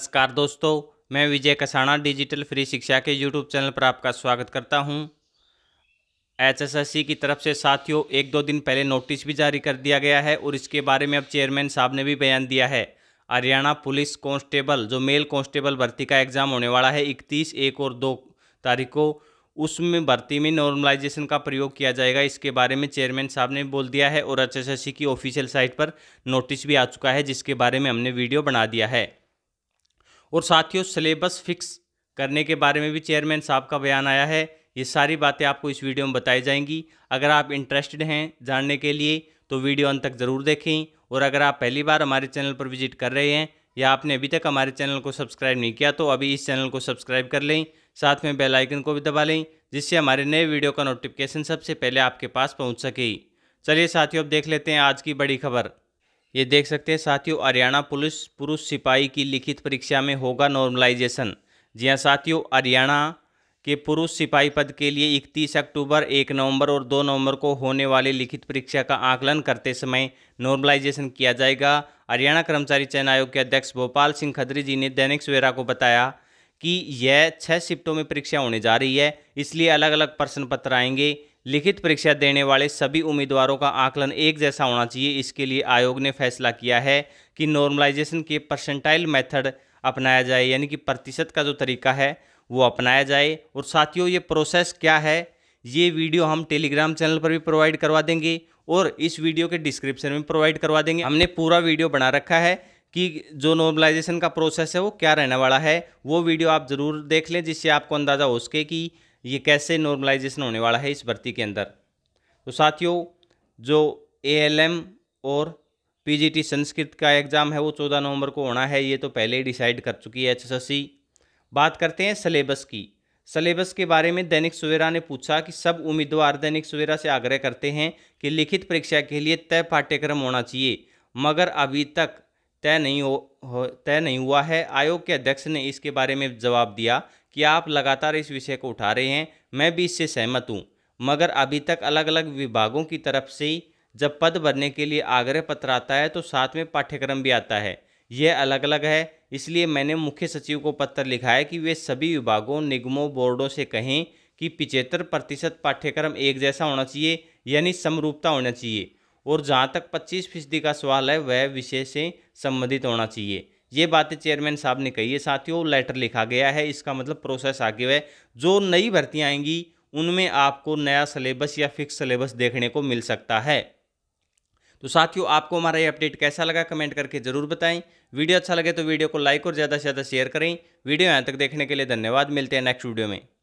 नमस्कार दोस्तों मैं विजय कसाणा डिजिटल फ्री शिक्षा के यूट्यूब चैनल पर आपका स्वागत करता हूं एचएसएससी की तरफ से साथियों एक दो दिन पहले नोटिस भी जारी कर दिया गया है और इसके बारे में अब चेयरमैन साहब ने भी बयान दिया है हरियाणा पुलिस कांस्टेबल जो मेल कांस्टेबल भर्ती का एग्ज़ाम होने वाला है इकतीस एक और दो तारीख को उसमें भर्ती में नॉर्मलाइजेशन का प्रयोग किया जाएगा इसके बारे में चेयरमैन साहब ने बोल दिया है और एच की ऑफिशियल साइट पर नोटिस भी आ चुका है जिसके बारे में हमने वीडियो बना दिया है और साथियों सिलेबस फिक्स करने के बारे में भी चेयरमैन साहब का बयान आया है ये सारी बातें आपको इस वीडियो में बताई जाएंगी अगर आप इंटरेस्टेड हैं जानने के लिए तो वीडियो अंत तक ज़रूर देखें और अगर आप पहली बार हमारे चैनल पर विजिट कर रहे हैं या आपने अभी तक हमारे चैनल को सब्सक्राइब नहीं किया तो अभी इस चैनल को सब्सक्राइब कर लें साथ में बेल आइकन को भी दबा लें जिससे हमारे नए वीडियो का नोटिफिकेशन सबसे पहले आपके पास पहुंच सके चलिए साथियों अब देख लेते हैं आज की बड़ी खबर ये देख सकते हैं साथियों हरियाणा पुलिस पुरुष सिपाही की लिखित परीक्षा में होगा नॉर्मलाइजेशन जी हाँ साथियों हरियाणा के पुरुष सिपाही पद के लिए 31 अक्टूबर 1 नवंबर और 2 नवंबर को होने वाली लिखित परीक्षा का आकलन करते समय नॉर्मलाइजेशन किया जाएगा हरियाणा कर्मचारी चयन आयोग के अध्यक्ष भोपाल सिंह खदरी जी ने दैनिक सवेरा को बताया कि यह छः शिफ्टों में परीक्षा होने जा रही है इसलिए अलग अलग प्रश्न पत्र आएंगे लिखित परीक्षा देने वाले सभी उम्मीदवारों का आकलन एक जैसा होना चाहिए इसके लिए आयोग ने फैसला किया है कि नॉर्मलाइजेशन के परसेंटाइल मेथड अपनाया जाए यानी कि प्रतिशत का जो तरीका है वो अपनाया जाए और साथियों ये प्रोसेस क्या है ये वीडियो हम टेलीग्राम चैनल पर भी प्रोवाइड करवा देंगे और इस वीडियो के डिस्क्रिप्शन में प्रोवाइड करवा देंगे हमने पूरा वीडियो बना रखा है कि जो नॉर्मलाइजेशन का प्रोसेस है वो क्या रहने वाला है वो वीडियो आप ज़रूर देख लें जिससे आपको अंदाज़ा हो सके कि ये कैसे नॉर्मलाइजेशन होने वाला है इस भर्ती के अंदर तो साथियों जो एएलएम और पीजीटी संस्कृत का एग्ज़ाम है वो चौदह नवंबर को होना है ये तो पहले ही डिसाइड कर चुकी है एचएसएससी बात करते हैं सलेबस की सलेबस के बारे में दैनिक सवेरा ने पूछा कि सब उम्मीदवार दैनिक सवेरा से आग्रह करते हैं कि लिखित परीक्षा के लिए तय पाठ्यक्रम होना चाहिए मगर अभी तक तय नहीं हो, हो तय नहीं हुआ है आयोग के अध्यक्ष ने इसके बारे में जवाब दिया कि आप लगातार इस विषय को उठा रहे हैं मैं भी इससे सहमत हूँ मगर अभी तक अलग अलग विभागों की तरफ से जब पद भरने के लिए आग्रह पत्र आता है तो साथ में पाठ्यक्रम भी आता है यह अलग अलग है इसलिए मैंने मुख्य सचिव को पत्र लिखा है कि वे सभी विभागों निगमों बोर्डों से कहें कि पिचहत्तर प्रतिशत पाठ्यक्रम एक जैसा होना चाहिए यानी समरूपता होना चाहिए और जहाँ तक पच्चीस फीसदी का सवाल है वह विषय से संबंधित होना चाहिए ये बातें चेयरमैन साहब ने कही है साथियों लेटर लिखा गया है इसका मतलब प्रोसेस आगे है जो नई भर्तियाँ आएंगी उनमें आपको नया सिलेबस या फिक्स सिलेबस देखने को मिल सकता है तो साथियों आपको हमारा ये अपडेट कैसा लगा कमेंट करके जरूर बताएं वीडियो अच्छा लगे तो वीडियो को लाइक और ज़्यादा से ज़्यादा शेयर करें वीडियो यहाँ तक देखने के लिए धन्यवाद मिलते हैं नेक्स्ट वीडियो में